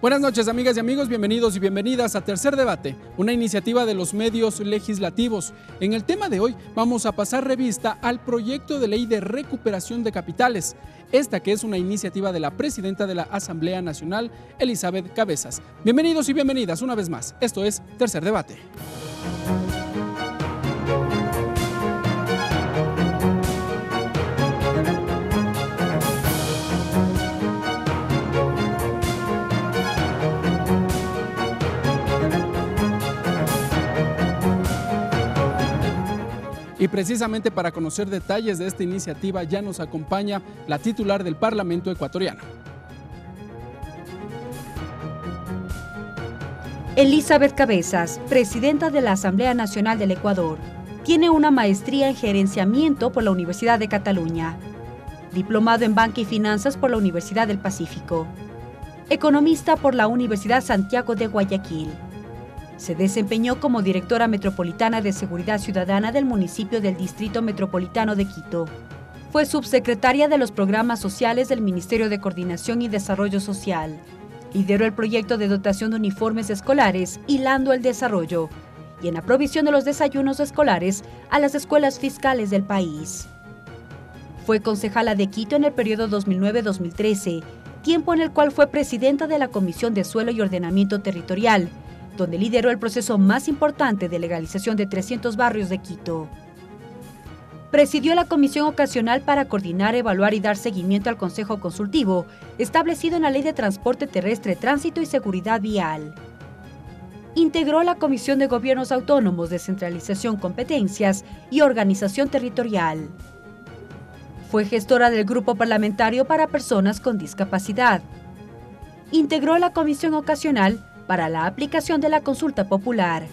Buenas noches, amigas y amigos, bienvenidos y bienvenidas a Tercer Debate, una iniciativa de los medios legislativos. En el tema de hoy vamos a pasar revista al proyecto de ley de recuperación de capitales, esta que es una iniciativa de la presidenta de la Asamblea Nacional, Elizabeth Cabezas. Bienvenidos y bienvenidas una vez más, esto es Tercer Debate. Y precisamente para conocer detalles de esta iniciativa ya nos acompaña la titular del Parlamento ecuatoriano. Elizabeth Cabezas, presidenta de la Asamblea Nacional del Ecuador, tiene una maestría en gerenciamiento por la Universidad de Cataluña, diplomado en banca y finanzas por la Universidad del Pacífico, economista por la Universidad Santiago de Guayaquil se desempeñó como directora metropolitana de Seguridad Ciudadana del municipio del Distrito Metropolitano de Quito. Fue subsecretaria de los programas sociales del Ministerio de Coordinación y Desarrollo Social. Lideró el proyecto de dotación de uniformes escolares, hilando el desarrollo, y en la provisión de los desayunos escolares a las escuelas fiscales del país. Fue concejala de Quito en el periodo 2009-2013, tiempo en el cual fue presidenta de la Comisión de Suelo y Ordenamiento Territorial, donde lideró el proceso más importante de legalización de 300 barrios de Quito. Presidió la comisión ocasional para coordinar, evaluar y dar seguimiento al Consejo Consultivo, establecido en la Ley de Transporte Terrestre, Tránsito y Seguridad Vial. Integró la Comisión de Gobiernos Autónomos, de Centralización, Competencias y Organización Territorial. Fue gestora del Grupo Parlamentario para Personas con Discapacidad. Integró la Comisión Ocasional para la aplicación de la consulta popular.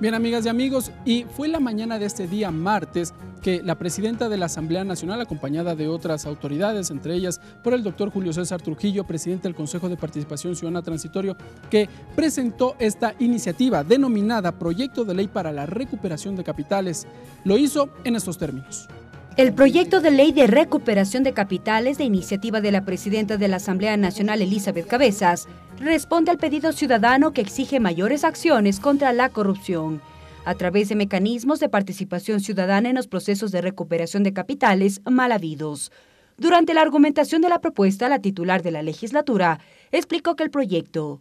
Bien, amigas y amigos, y fue la mañana de este día martes que la presidenta de la Asamblea Nacional, acompañada de otras autoridades, entre ellas por el doctor Julio César Trujillo, presidente del Consejo de Participación Ciudadana Transitorio, que presentó esta iniciativa denominada Proyecto de Ley para la Recuperación de Capitales, lo hizo en estos términos. El proyecto de ley de recuperación de capitales de iniciativa de la presidenta de la Asamblea Nacional, Elizabeth Cabezas, responde al pedido ciudadano que exige mayores acciones contra la corrupción a través de mecanismos de participación ciudadana en los procesos de recuperación de capitales mal habidos. Durante la argumentación de la propuesta, la titular de la legislatura explicó que el proyecto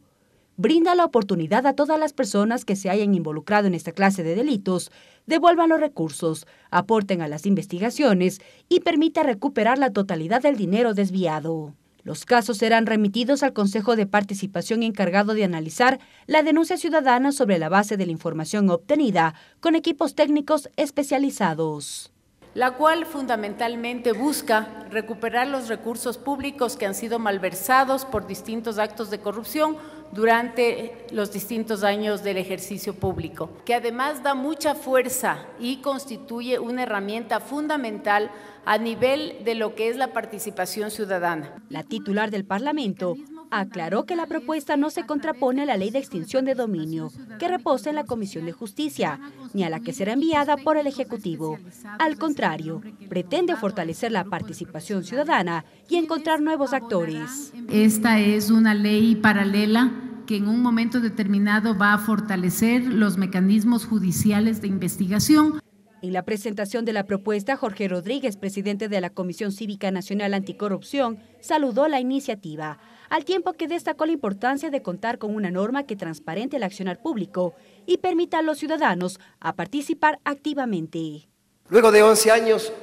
brinda la oportunidad a todas las personas que se hayan involucrado en esta clase de delitos, devuelvan los recursos, aporten a las investigaciones y permita recuperar la totalidad del dinero desviado. Los casos serán remitidos al Consejo de Participación encargado de analizar la denuncia ciudadana sobre la base de la información obtenida con equipos técnicos especializados la cual fundamentalmente busca recuperar los recursos públicos que han sido malversados por distintos actos de corrupción durante los distintos años del ejercicio público, que además da mucha fuerza y constituye una herramienta fundamental a nivel de lo que es la participación ciudadana. La titular del Parlamento aclaró que la propuesta no se contrapone a la ley de extinción de dominio que reposa en la Comisión de Justicia, ni a la que será enviada por el Ejecutivo. Al contrario, pretende fortalecer la participación ciudadana y encontrar nuevos actores. Esta es una ley paralela que en un momento determinado va a fortalecer los mecanismos judiciales de investigación. En la presentación de la propuesta, Jorge Rodríguez, presidente de la Comisión Cívica Nacional Anticorrupción, saludó la iniciativa, al tiempo que destacó la importancia de contar con una norma que transparente el accionar público y permita a los ciudadanos a participar activamente. Luego de 11 años,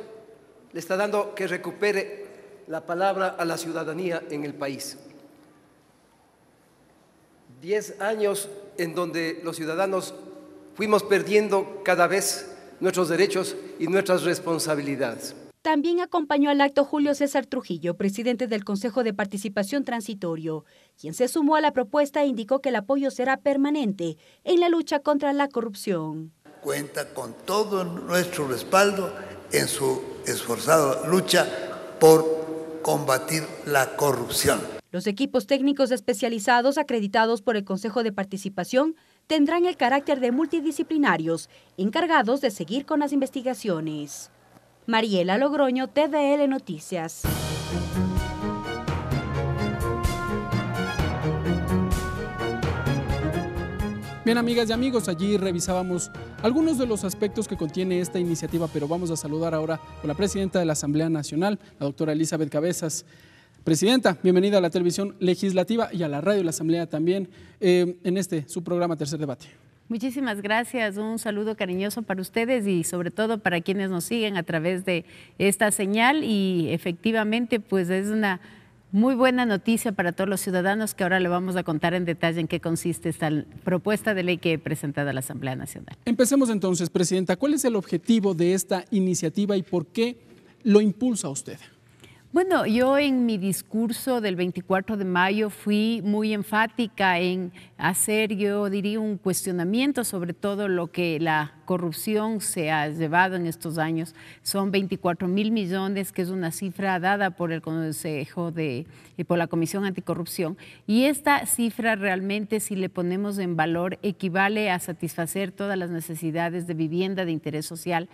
le está dando que recupere la palabra a la ciudadanía en el país. Diez años en donde los ciudadanos fuimos perdiendo cada vez nuestros derechos y nuestras responsabilidades. También acompañó al acto Julio César Trujillo, presidente del Consejo de Participación Transitorio, quien se sumó a la propuesta e indicó que el apoyo será permanente en la lucha contra la corrupción. Cuenta con todo nuestro respaldo en su esforzada lucha por combatir la corrupción. Los equipos técnicos especializados acreditados por el Consejo de Participación tendrán el carácter de multidisciplinarios, encargados de seguir con las investigaciones. Mariela Logroño, TVL Noticias. Bien, amigas y amigos, allí revisábamos algunos de los aspectos que contiene esta iniciativa, pero vamos a saludar ahora con la presidenta de la Asamblea Nacional, la doctora Elizabeth Cabezas. Presidenta, bienvenida a la televisión legislativa y a la radio de la Asamblea también eh, en este, su programa Tercer Debate. Muchísimas gracias, un saludo cariñoso para ustedes y sobre todo para quienes nos siguen a través de esta señal y efectivamente pues es una muy buena noticia para todos los ciudadanos que ahora le vamos a contar en detalle en qué consiste esta propuesta de ley que he presentado a la Asamblea Nacional. Empecemos entonces, Presidenta, ¿cuál es el objetivo de esta iniciativa y por qué lo impulsa usted? Bueno, yo en mi discurso del 24 de mayo fui muy enfática en hacer, yo diría, un cuestionamiento sobre todo lo que la corrupción se ha llevado en estos años. Son 24 mil millones, que es una cifra dada por el Consejo de, eh, por la Comisión Anticorrupción. Y esta cifra realmente, si le ponemos en valor, equivale a satisfacer todas las necesidades de vivienda de interés social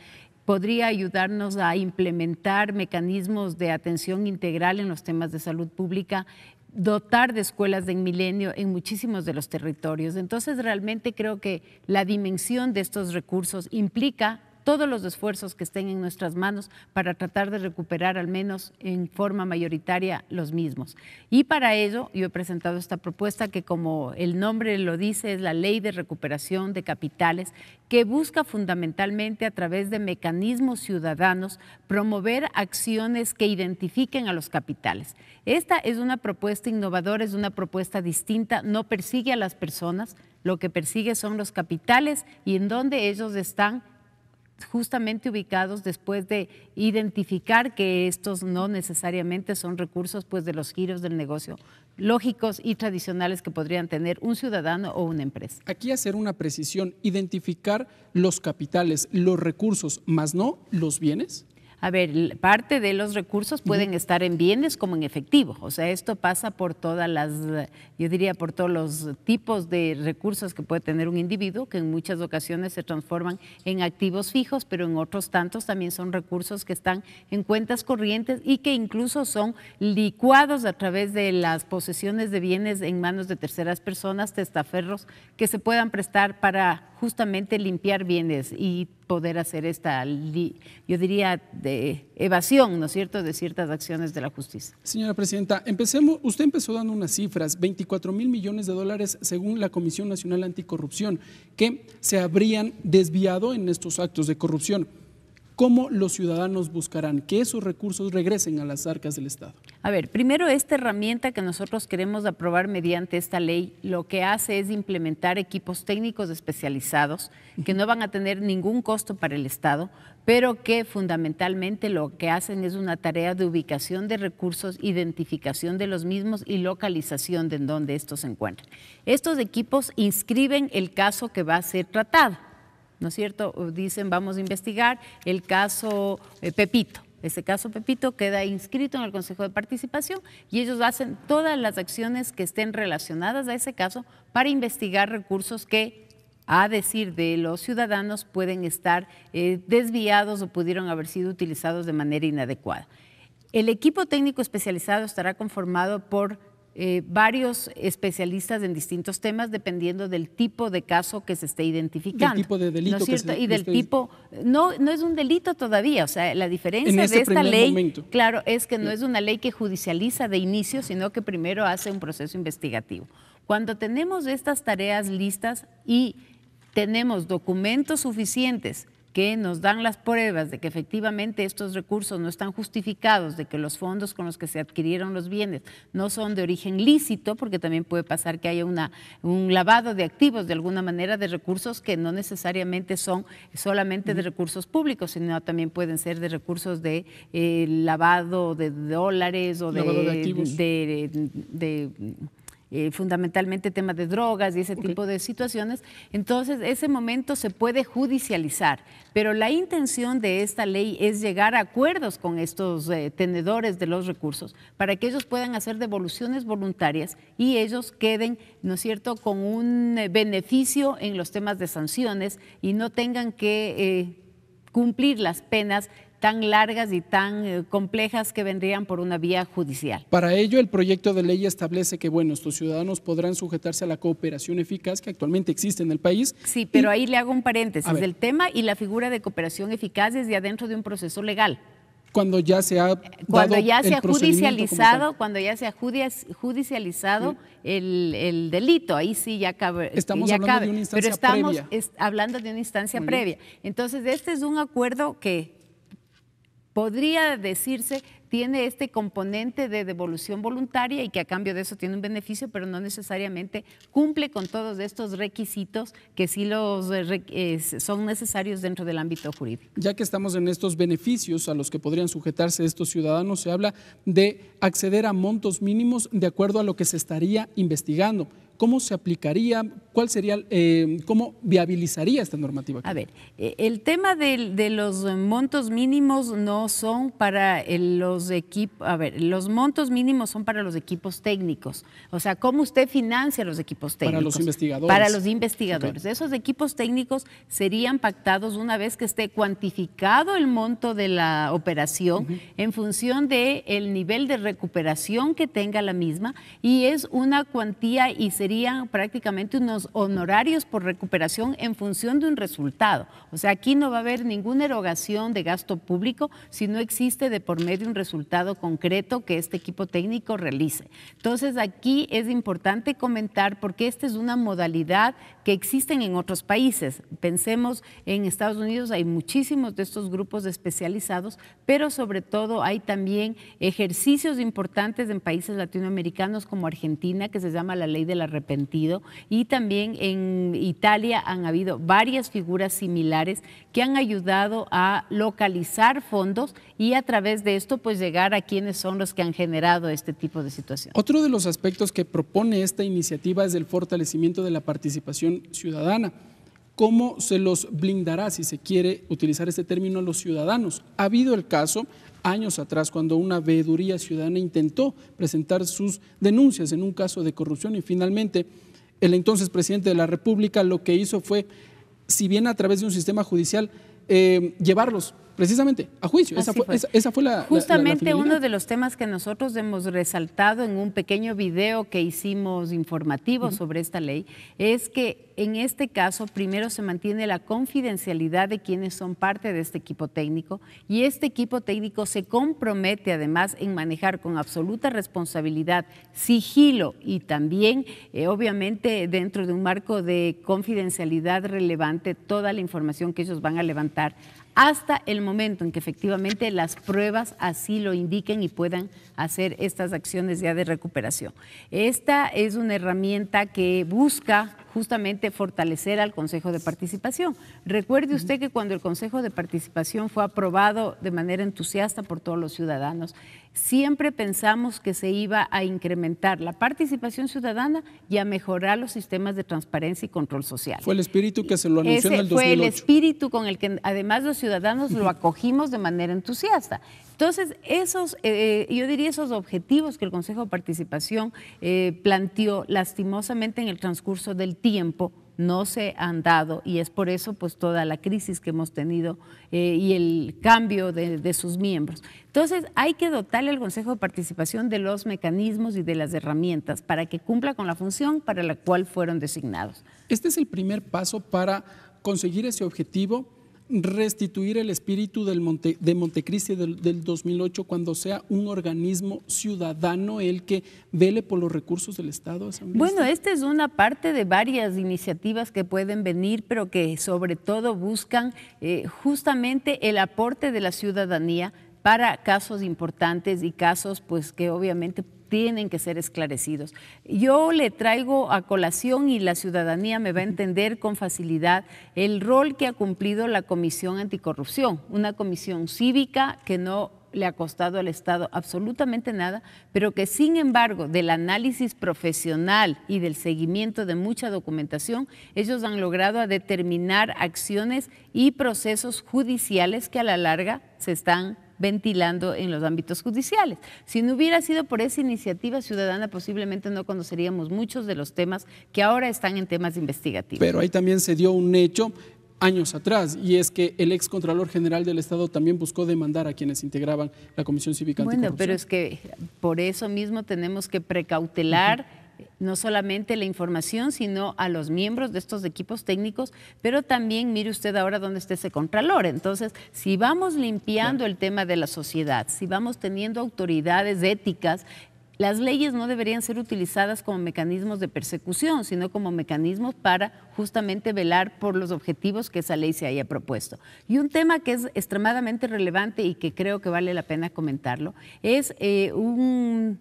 podría ayudarnos a implementar mecanismos de atención integral en los temas de salud pública dotar de escuelas de milenio en muchísimos de los territorios. Entonces, realmente creo que la dimensión de estos recursos implica todos los esfuerzos que estén en nuestras manos para tratar de recuperar al menos en forma mayoritaria los mismos. Y para ello yo he presentado esta propuesta que como el nombre lo dice es la Ley de Recuperación de Capitales que busca fundamentalmente a través de mecanismos ciudadanos promover acciones que identifiquen a los capitales. Esta es una propuesta innovadora, es una propuesta distinta, no persigue a las personas, lo que persigue son los capitales y en donde ellos están justamente ubicados después de identificar que estos no necesariamente son recursos pues de los giros del negocio lógicos y tradicionales que podrían tener un ciudadano o una empresa. Aquí hacer una precisión, identificar los capitales, los recursos, más no los bienes. A ver, parte de los recursos pueden estar en bienes como en efectivo. O sea, esto pasa por todas las, yo diría, por todos los tipos de recursos que puede tener un individuo, que en muchas ocasiones se transforman en activos fijos, pero en otros tantos también son recursos que están en cuentas corrientes y que incluso son licuados a través de las posesiones de bienes en manos de terceras personas, testaferros, que se puedan prestar para justamente limpiar bienes y poder hacer esta, yo diría, de evasión, ¿no es cierto?, de ciertas acciones de la justicia. Señora Presidenta, empecemos, usted empezó dando unas cifras, 24 mil millones de dólares según la Comisión Nacional Anticorrupción, que se habrían desviado en estos actos de corrupción cómo los ciudadanos buscarán que esos recursos regresen a las arcas del Estado. A ver, primero esta herramienta que nosotros queremos aprobar mediante esta ley lo que hace es implementar equipos técnicos especializados que no van a tener ningún costo para el Estado, pero que fundamentalmente lo que hacen es una tarea de ubicación de recursos, identificación de los mismos y localización de en dónde estos se encuentran. Estos equipos inscriben el caso que va a ser tratado. ¿no es cierto? Dicen, vamos a investigar el caso eh, Pepito. ese caso Pepito queda inscrito en el Consejo de Participación y ellos hacen todas las acciones que estén relacionadas a ese caso para investigar recursos que, a decir de los ciudadanos, pueden estar eh, desviados o pudieron haber sido utilizados de manera inadecuada. El equipo técnico especializado estará conformado por eh, varios especialistas en distintos temas dependiendo del tipo de caso que se esté identificando. Del tipo de delito. y del tipo, no, no es un delito todavía, o sea, la diferencia de este esta ley, claro, es que no es una ley que judicializa de inicio, sino que primero hace un proceso investigativo. Cuando tenemos estas tareas listas y tenemos documentos suficientes que nos dan las pruebas de que efectivamente estos recursos no están justificados, de que los fondos con los que se adquirieron los bienes no son de origen lícito, porque también puede pasar que haya un lavado de activos de alguna manera de recursos que no necesariamente son solamente de recursos públicos, sino también pueden ser de recursos de eh, lavado de dólares o de eh, fundamentalmente tema de drogas y ese tipo de situaciones. Entonces, ese momento se puede judicializar, pero la intención de esta ley es llegar a acuerdos con estos eh, tenedores de los recursos para que ellos puedan hacer devoluciones voluntarias y ellos queden, ¿no es cierto?, con un eh, beneficio en los temas de sanciones y no tengan que cumplir las penas tan largas y tan eh, complejas que vendrían por una vía judicial. Para ello, el proyecto de ley establece que, bueno, estos ciudadanos podrán sujetarse a la cooperación eficaz que actualmente existe en el país. Sí, pero ahí le hago un paréntesis del tema y la figura de cooperación eficaz desde adentro de un proceso legal cuando ya se ha eh, cuando ya se ha judicializado cuando ya se ha judicializado el, delito ahí sí ya cabe estamos hablando de una instancia pero estamos hablando de una instancia previa entonces este es un acuerdo que podría decirse tiene este componente de devolución voluntaria y que a cambio de eso tiene un beneficio, pero no necesariamente cumple con todos estos requisitos que sí los eh, son necesarios dentro del ámbito jurídico. Ya que estamos en estos beneficios a los que podrían sujetarse estos ciudadanos, se habla de acceder a montos mínimos de acuerdo a lo que se estaría investigando. ¿Cómo se aplicaría? ¿Cuál sería, eh, cómo viabilizaría esta normativa? A ver, eh, el tema de, los montos mínimos no son para los equipos, a ver, los montos mínimos son para los equipos técnicos. O sea, ¿cómo usted financia los equipos técnicos? Para los investigadores. Para los investigadores. Esos equipos técnicos serían pactados una vez que esté cuantificado el monto de la operación en función del el nivel de recuperación que tenga la misma y es una cuantía y se serían prácticamente unos honorarios por recuperación en función de un resultado. O sea, aquí no va a haber ninguna erogación de gasto público si no existe de por medio un resultado concreto que este equipo técnico realice. Entonces, aquí es importante comentar porque esta es una modalidad que existen en otros países. Pensemos en Estados Unidos, hay muchísimos de estos grupos especializados, pero sobre todo hay también ejercicios importantes en países latinoamericanos como Argentina, que se llama la ley de la y también en Italia han habido varias figuras similares que han ayudado a localizar fondos y a través de esto pues llegar a quienes son los que han generado este tipo de situación. Otro de los aspectos que propone esta iniciativa es el fortalecimiento de la participación ciudadana. ¿Cómo se los blindará, si se quiere utilizar este término, a los ciudadanos? Ha habido el caso años atrás, cuando una veeduría ciudadana intentó presentar sus denuncias en un caso de corrupción y finalmente el entonces presidente de la República lo que hizo fue, si bien a través de un sistema judicial, eh, llevarlos precisamente, a juicio. Esa fue, la... Justamente uno de los temas que nosotros hemos resaltado en un pequeño video que hicimos informativo sobre esta ley es que en este caso primero se mantiene la confidencialidad de quienes son parte de este equipo técnico y este equipo técnico se compromete además en manejar con absoluta responsabilidad, sigilo y también eh, obviamente dentro de un marco de confidencialidad relevante toda la información que ellos van a levantar hasta el momento en que efectivamente las pruebas así lo indiquen y puedan hacer estas acciones ya de recuperación. Esta es una herramienta que busca justamente fortalecer al Consejo de Participación. Recuerde usted que cuando el Consejo de Participación fue aprobado de manera entusiasta por todos los ciudadanos, siempre pensamos que se iba a incrementar la participación ciudadana y a mejorar los sistemas de transparencia y control social. Fue el espíritu que se lo anunció el Fue el espíritu con el que además los ciudadanos lo acogimos de manera entusiasta. Entonces, esos, eh, eh, yo diría esos objetivos que el Consejo de Participación eh, planteó lastimosamente en el transcurso del tiempo no se han dado y es por eso pues toda la crisis que hemos tenido y el cambio de, de sus miembros. Entonces, hay que dotarle al Consejo de Participación de los mecanismos y de las herramientas para que cumpla con la función para la cual fueron designados. Este es el primer paso para conseguir ese objetivo restituir el espíritu del Monte, de Montecristi del, 2008 cuando sea un organismo ciudadano el que vele por los recursos del Estado? Bueno, esta es una parte de varias iniciativas que pueden venir, pero que sobre todo buscan eh, justamente el aporte de la ciudadanía para casos importantes y casos pues que obviamente tienen que ser esclarecidos. Yo le traigo a colación y la ciudadanía me va a entender con facilidad el rol que ha cumplido la Comisión Anticorrupción, una comisión cívica que no le ha costado al Estado absolutamente nada, pero que sin embargo del análisis profesional y del seguimiento de mucha documentación, ellos han logrado determinar acciones y procesos judiciales que a la larga se están ventilando en los ámbitos judiciales. Si no hubiera sido por esa iniciativa ciudadana, posiblemente no conoceríamos muchos de los temas que ahora están en temas investigativos. Pero ahí también se dio un hecho años atrás, y es que el ex Contralor General del Estado también buscó demandar a quienes integraban la Comisión Cívica Bueno, pero es que por eso mismo tenemos que precautelar no solamente la información, sino a los miembros de estos equipos técnicos, pero también mire usted ahora dónde está ese contralor. Entonces, si vamos limpiando el tema de la sociedad, si vamos teniendo autoridades éticas, las leyes no deberían ser utilizadas como mecanismos de persecución, sino como mecanismos para justamente velar por los objetivos que esa ley se haya propuesto. Y un tema que es extremadamente relevante y que creo que vale la pena comentarlo es eh, un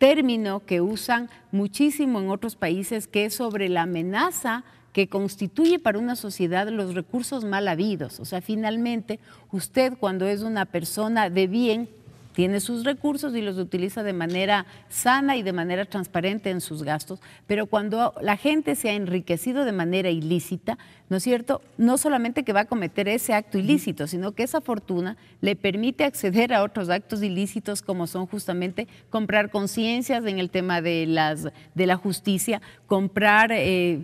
término que usan muchísimo en otros países, que es sobre la amenaza que constituye para una sociedad los recursos mal habidos. O sea, finalmente, usted cuando es una persona de bien, tiene sus recursos y los utiliza de manera sana y de manera transparente en sus gastos, pero cuando la gente se ha enriquecido de manera ilícita, ¿no es cierto? No solamente que va a cometer ese acto ilícito, sino que esa fortuna le permite acceder a otros actos ilícitos como son justamente comprar conciencias en el tema de, las, de la justicia, comprar... Eh,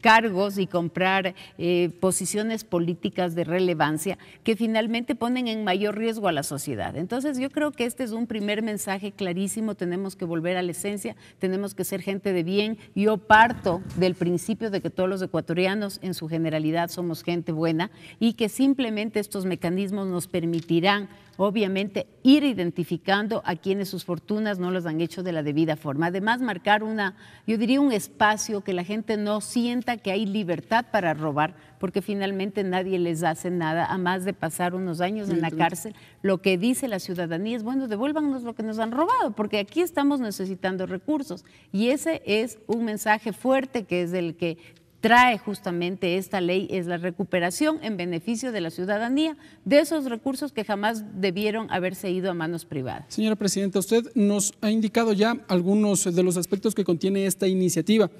cargos y comprar eh, posiciones políticas de relevancia que finalmente ponen en mayor riesgo a la sociedad. Entonces yo creo que este es un primer mensaje clarísimo, tenemos que volver a la esencia, tenemos que ser gente de bien. Yo parto del principio de que todos los ecuatorianos en su generalidad somos gente buena y que simplemente estos mecanismos nos permitirán obviamente ir identificando a quienes sus fortunas no las han hecho de la debida forma. Además, marcar una, yo diría, un espacio que la gente no sienta que hay libertad para robar, porque finalmente nadie les hace nada, a más de pasar unos años en la cárcel. Lo que dice la ciudadanía es, bueno, devuélvanos lo que nos han robado, porque aquí estamos necesitando recursos. Y ese es un mensaje fuerte que es el que trae justamente esta ley es la recuperación en beneficio de la ciudadanía de esos recursos que jamás debieron haberse ido a manos privadas. Señora Presidenta, usted nos ha indicado ya algunos de los aspectos que contiene esta iniciativa.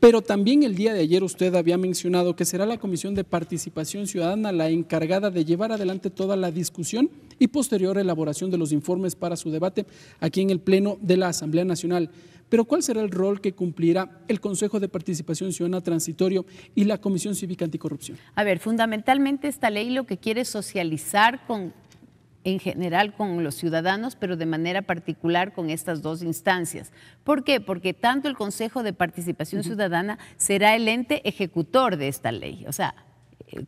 Pero también el día de ayer usted había mencionado que será la Comisión de Participación Ciudadana la encargada de llevar adelante toda la discusión y posterior elaboración de los informes para su debate aquí en el Pleno de la Asamblea Nacional. Pero ¿cuál será el rol que cumplirá el Consejo de Participación Ciudadana Transitorio y la Comisión Cívica Anticorrupción? A ver, fundamentalmente esta ley lo que quiere es socializar con en general con los ciudadanos, pero de manera particular con estas dos instancias. ¿Por qué? Porque tanto el Consejo de Participación Ciudadana será el ente ejecutor de esta ley, o sea,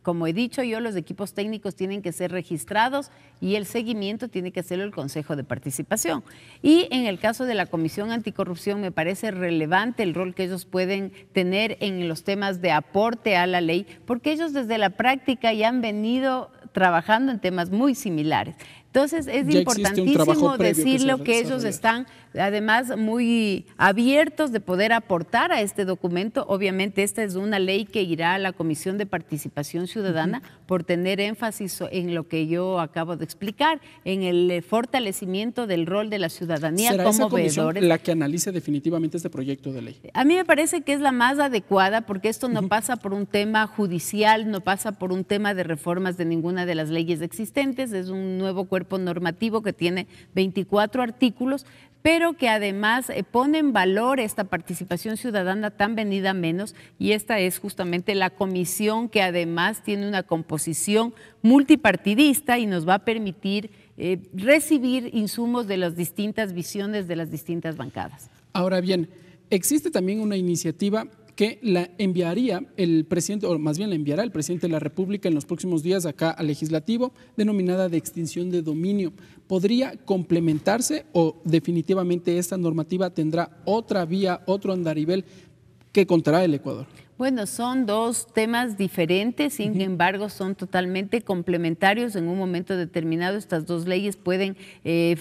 como he dicho yo, los equipos técnicos tienen que ser registrados y el seguimiento tiene que hacerlo el Consejo de Participación. Y en el caso de la Comisión Anticorrupción, me parece relevante el rol que ellos pueden tener en los temas de aporte a la ley, porque ellos desde la práctica ya han venido trabajando en temas muy similares. Entonces es importantísimo decirlo que, ellos están además muy abiertos de poder aportar a este documento. Obviamente esta es una ley que irá a la Comisión de Participación Ciudadana por tener énfasis en lo que yo acabo de explicar, en el fortalecimiento del rol de la ciudadanía como esa veedores. La que analice definitivamente este proyecto de ley. A mí me parece que es la más adecuada porque esto no pasa por un tema judicial, no pasa por un tema de reformas de ninguna de las leyes existentes, es un nuevo cuerpo normativo que tiene 24 artículos, pero que además eh, pone en valor esta participación ciudadana tan venida menos y esta es justamente la comisión que además tiene una composición multipartidista y nos va a permitir eh, recibir insumos de las distintas visiones de las distintas bancadas. Ahora bien, existe también una iniciativa que la enviaría el presidente, o más bien la enviará el presidente de la República en los próximos días acá al legislativo, denominada de extinción de dominio. ¿Podría complementarse o definitivamente esta normativa tendrá otra vía, otro andarivel que contará el Ecuador? Bueno, son dos temas diferentes, sin embargo, son totalmente complementarios. En un momento determinado, estas dos leyes pueden eh,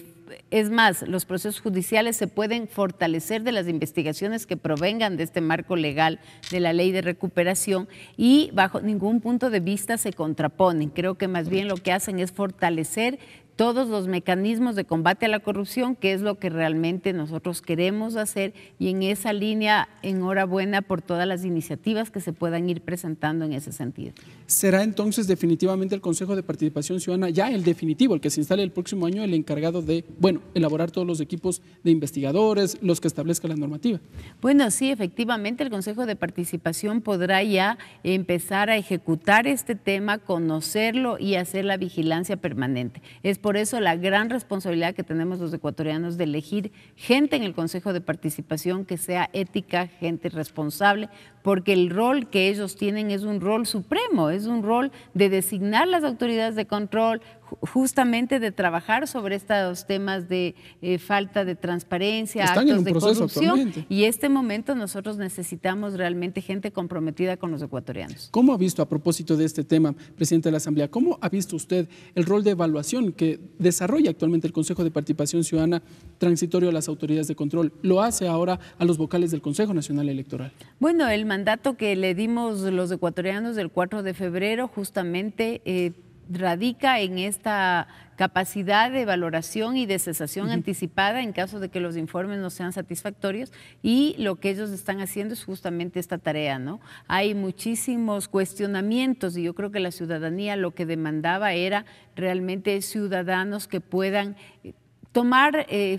es más, los procesos judiciales se pueden fortalecer de las investigaciones que provengan de este marco legal de la ley de recuperación y bajo ningún punto de vista se contraponen. Creo que más bien lo que hacen es fortalecer todos los mecanismos de combate a la corrupción, que es lo que realmente nosotros queremos hacer. Y en esa línea, enhorabuena por todas las iniciativas que se puedan ir presentando en ese sentido. ¿Será entonces definitivamente el Consejo de Participación Ciudadana, ya el definitivo, el que se instale el próximo año, el encargado de, bueno, elaborar todos los equipos de investigadores, los que establezca la normativa? Bueno, sí, efectivamente, el Consejo de Participación podrá ya empezar a ejecutar este tema, conocerlo y hacer la vigilancia permanente. Es por eso la gran responsabilidad que tenemos los ecuatorianos de elegir gente en el Consejo de Participación que sea ética, gente responsable, porque el rol que ellos tienen es un rol supremo, es un rol de designar las autoridades de control, justamente de trabajar sobre estos temas de eh, falta de transparencia, actos de corrupción. Y este momento nosotros necesitamos realmente gente comprometida con los ecuatorianos. ¿Cómo ha visto, a propósito de este tema, presidente de la Asamblea, cómo ha visto usted el rol de evaluación que desarrolla actualmente el Consejo de Participación Ciudadana transitorio a las autoridades de control? Lo hace ahora a los vocales del Consejo Nacional Electoral. Bueno, el mandato que le dimos los ecuatorianos del 4 de febrero justamente eh, radica en esta capacidad de valoración y de cesación anticipada en caso de que los informes no sean satisfactorios y lo que ellos están haciendo es justamente esta tarea, ¿no? Hay muchísimos cuestionamientos y yo creo que la ciudadanía lo que demandaba era realmente ciudadanos que puedan eh, tomar eh,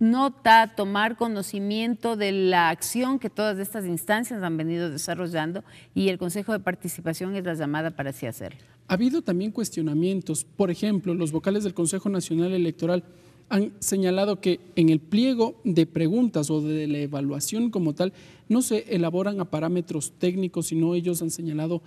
nota, tomar conocimiento de la acción que todas estas instancias han venido desarrollando y el Consejo de Participación es la llamada para así hacerlo. Ha habido también cuestionamientos. Por ejemplo, los vocales del Consejo Nacional Electoral han señalado que en el pliego de preguntas o de la evaluación como tal no se elaboran a parámetros técnicos, sino ellos han señalado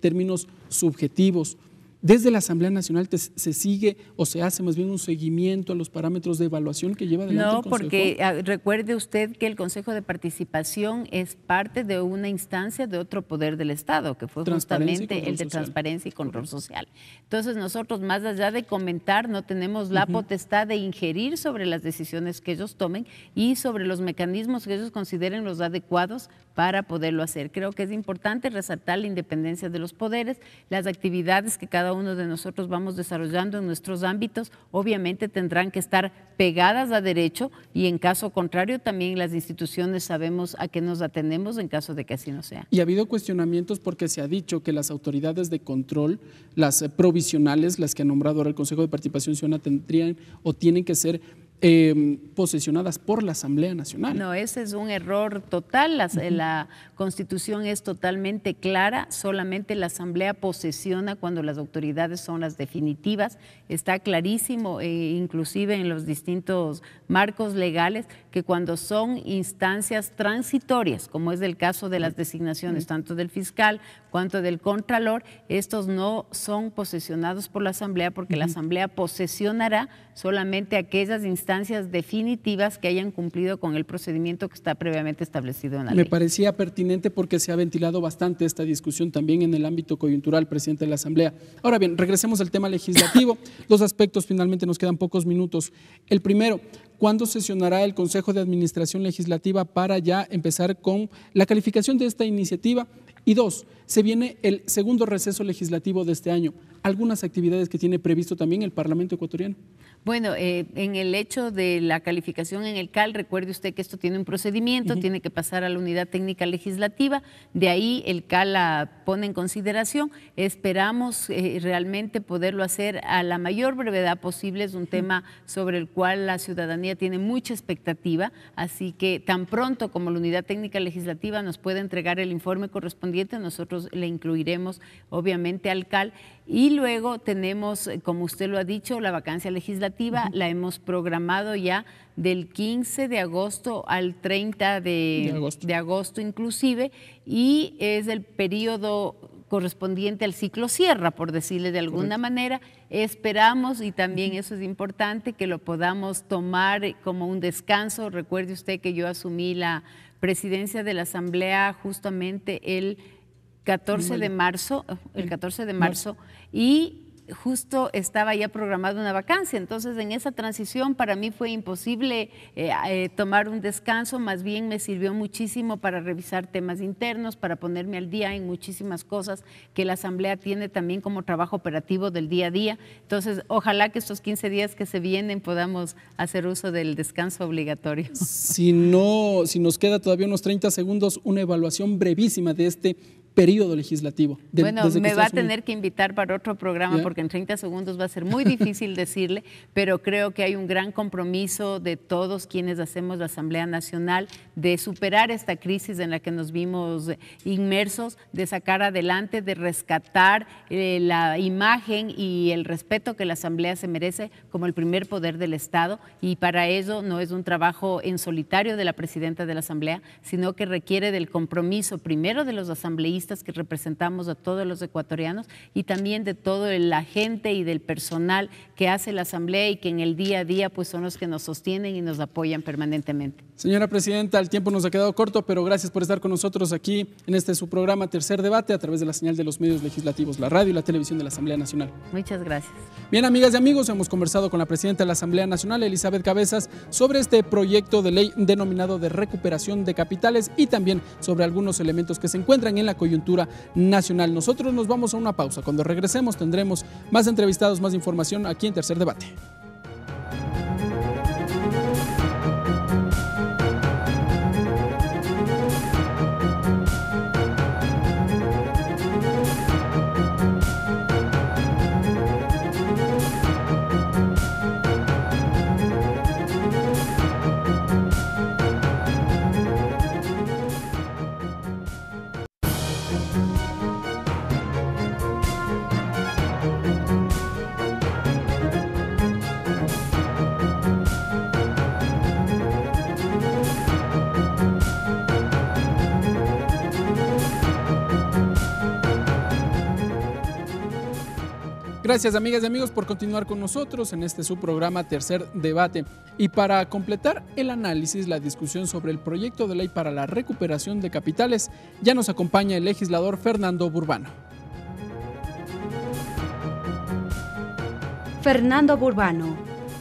términos subjetivos desde la Asamblea Nacional se sigue o se hace más bien un seguimiento a los parámetros de evaluación que lleva adelante no, el Consejo. No, porque ah, recuerde usted que el Consejo de Participación es parte de una instancia de otro poder del Estado, que fue justamente el de Transparencia y Control Social. Entonces nosotros, más allá de comentar, no tenemos la potestad de ingerir sobre las decisiones que ellos tomen y sobre los mecanismos que ellos consideren los adecuados para poderlo hacer. Creo que es importante resaltar la independencia de los poderes, las actividades que cada uno de nosotros vamos desarrollando en nuestros ámbitos, obviamente tendrán que estar pegadas a derecho y en caso contrario también las instituciones sabemos a qué nos atendemos en caso de que así no sea. Y ha habido cuestionamientos porque se ha dicho que las autoridades de control, las provisionales, las que ha nombrado ahora el Consejo de Participación Ciudadana, tendrían o tienen que ser Em, posesionadas por la Asamblea Nacional. No, ese es un error total. Eh, la, Constitución es totalmente clara, solamente la Asamblea posesiona cuando las autoridades son las definitivas. Está clarísimo, eh, inclusive en los distintos marcos legales, que cuando son instancias transitorias, como es el caso de las designaciones tanto del fiscal cuanto del contralor, estos no son posesionados por la Asamblea porque la Asamblea posesionará solamente aquellas instancias definitivas que hayan cumplido con el procedimiento que está previamente establecido en la ley. Me parecía pertinente porque se ha ventilado bastante esta discusión también en el ámbito coyuntural, presidente de la Asamblea. Ahora bien, regresemos al tema legislativo. Dos aspectos, finalmente nos quedan pocos minutos. El primero, ¿Cuándo sesionará el Consejo de Administración Legislativa para ya empezar con la calificación de esta iniciativa? Y dos, se viene el segundo receso legislativo de este año. Algunas actividades que tiene previsto también el Parlamento ecuatoriano. Bueno, eh, en el hecho de la calificación en el CAL, recuerde usted que esto tiene un procedimiento, tiene que pasar a la unidad técnica legislativa, de ahí el CAL la pone en consideración. Esperamos eh, realmente poderlo hacer a la mayor brevedad posible, es un tema sobre el cual la ciudadanía tiene mucha expectativa, así que tan pronto como la unidad técnica legislativa nos pueda entregar el informe correspondiente, nosotros le incluiremos obviamente al CAL y luego tenemos, eh, como usted lo ha dicho, la vacancia legislativa la hemos programado ya del 15 de agosto al 30 de, agosto. inclusive y es el periodo correspondiente al ciclo cierra, por decirle de alguna manera. Esperamos, y también eso es importante, que lo podamos tomar como un descanso. Recuerde usted que yo asumí la presidencia de la Asamblea justamente el 14 de marzo, el 14 de marzo, y justo estaba ya programada una vacancia, entonces en esa transición para mí fue imposible eh, eh, tomar un descanso, más bien me sirvió muchísimo para revisar temas internos, para ponerme al día en muchísimas cosas que la Asamblea tiene también como trabajo operativo del día a día. Entonces, ojalá que estos 15 días que se vienen podamos hacer uso del descanso obligatorio. Si no, si nos queda todavía unos 30 segundos, una evaluación brevísima de este periodo legislativo. bueno, me va a tener que invitar para otro programa porque en 30 segundos va a ser muy difícil decirle, pero creo que hay un gran compromiso de todos quienes hacemos la Asamblea Nacional de superar esta crisis en la que nos vimos inmersos, de sacar adelante, de rescatar eh, la imagen y el respeto que la Asamblea se merece como el primer poder del Estado y para ello no es un trabajo en solitario de la presidenta de la Asamblea, sino que requiere del compromiso primero de los asambleístas, que representamos a todos los ecuatorianos y también de todo la gente y del personal que hace la Asamblea y que en el día a día pues son los que nos sostienen y nos apoyan permanentemente. Señora Presidenta, el tiempo nos ha quedado corto, pero gracias por estar con nosotros aquí en este su programa Tercer Debate a través de la señal de los medios legislativos, la radio y la televisión de la Asamblea Nacional. Muchas gracias. Bien, amigas y amigos, hemos conversado con la Presidenta de la Asamblea Nacional, Elizabeth Cabezas, sobre este proyecto de ley denominado de recuperación de capitales y también sobre algunos elementos que se encuentran en la coyuntura coyuntura nacional. Nosotros nos vamos a una pausa. Cuando regresemos tendremos más entrevistados, más información aquí en Tercer Debate. Gracias amigas y amigos por continuar con nosotros en este su programa Tercer Debate. Y para completar el análisis, la discusión sobre el proyecto de ley para la recuperación de capitales, ya nos acompaña el legislador Fernando Burbano. Fernando Burbano,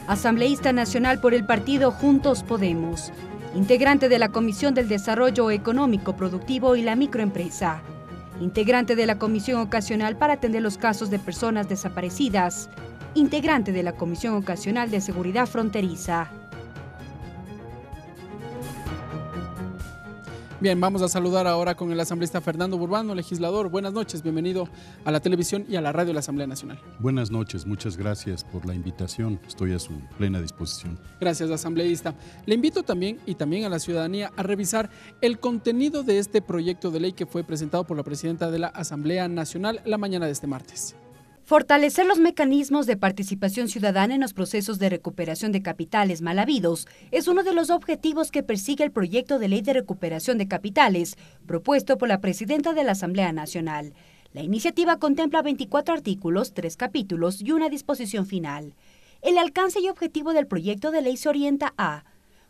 asambleísta nacional por el partido Juntos Podemos, integrante de la Comisión del Desarrollo Económico Productivo y la Microempresa integrante de la Comisión Ocasional para atender los casos de personas desaparecidas, integrante de la Comisión Ocasional de Seguridad Fronteriza. Bien, vamos a saludar ahora con el asambleísta Fernando Burbano, legislador. Buenas noches, bienvenido a la televisión y a la radio de la Asamblea Nacional. Buenas noches, muchas gracias por la invitación. Estoy a su plena disposición. Gracias, asambleísta. Le invito también y también a la ciudadanía a revisar el contenido de este proyecto de ley que fue presentado por la presidenta de la Asamblea Nacional la mañana de este martes fortalecer los mecanismos de participación ciudadana en los procesos de recuperación de capitales mal habidos es uno de los objetivos que persigue el proyecto de ley de recuperación de capitales propuesto por la presidenta de la Asamblea Nacional. La iniciativa contempla 24 artículos, 3 capítulos y una disposición final. El alcance y objetivo del proyecto de ley se orienta a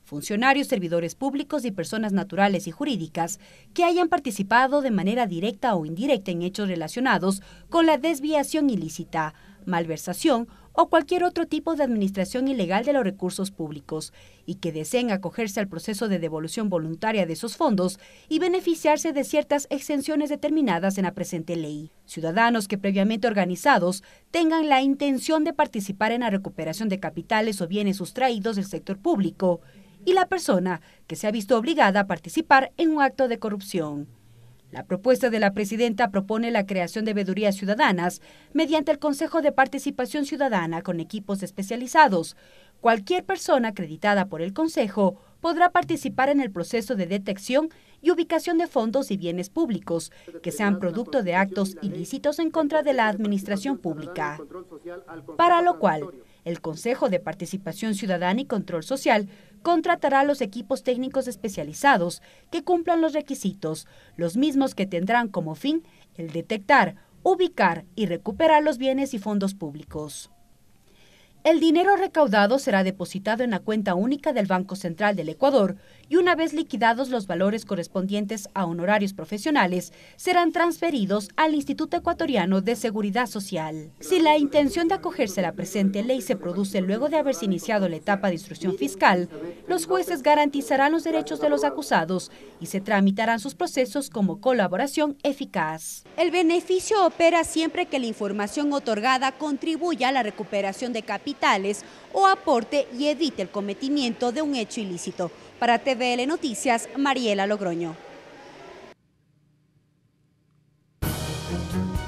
funcionarios, servidores públicos y personas naturales y jurídicas que hayan participado de manera directa o indirecta en hechos relacionados con la desviación ilícita, malversación o cualquier otro tipo de administración ilegal de los recursos públicos y que deseen acogerse al proceso de devolución voluntaria de esos fondos y beneficiarse de ciertas exenciones determinadas en la presente ley. Ciudadanos que previamente organizados tengan la intención de participar en la recuperación de capitales o bienes sustraídos del sector público y la persona que se ha visto obligada a participar en un acto de corrupción. La propuesta de la presidenta propone la creación de vedurías ciudadanas mediante el Consejo de Participación Ciudadana con equipos especializados. Cualquier persona acreditada por el Consejo podrá participar en el proceso de detección y ubicación de fondos y bienes públicos que sean producto de actos ilícitos en contra de la administración pública. Para lo cual, el Consejo de Participación Ciudadana y Control Social contratará los equipos técnicos especializados que cumplan los requisitos, los mismos que tendrán como fin el detectar, ubicar y recuperar los bienes y fondos públicos. El dinero recaudado será depositado en la cuenta única del Banco Central del Ecuador y una vez liquidados los valores correspondientes a honorarios profesionales, serán transferidos al Instituto Ecuatoriano de Seguridad Social. Si la intención de acogerse a la presente ley se produce luego de haberse iniciado la etapa de instrucción fiscal, los jueces garantizarán los derechos de los acusados y se tramitarán sus procesos como colaboración eficaz. El beneficio opera siempre que la información otorgada contribuya a la recuperación de capitales o aporte y evite el cometimiento de un hecho ilícito. Para Noticias, Mariela Logroño.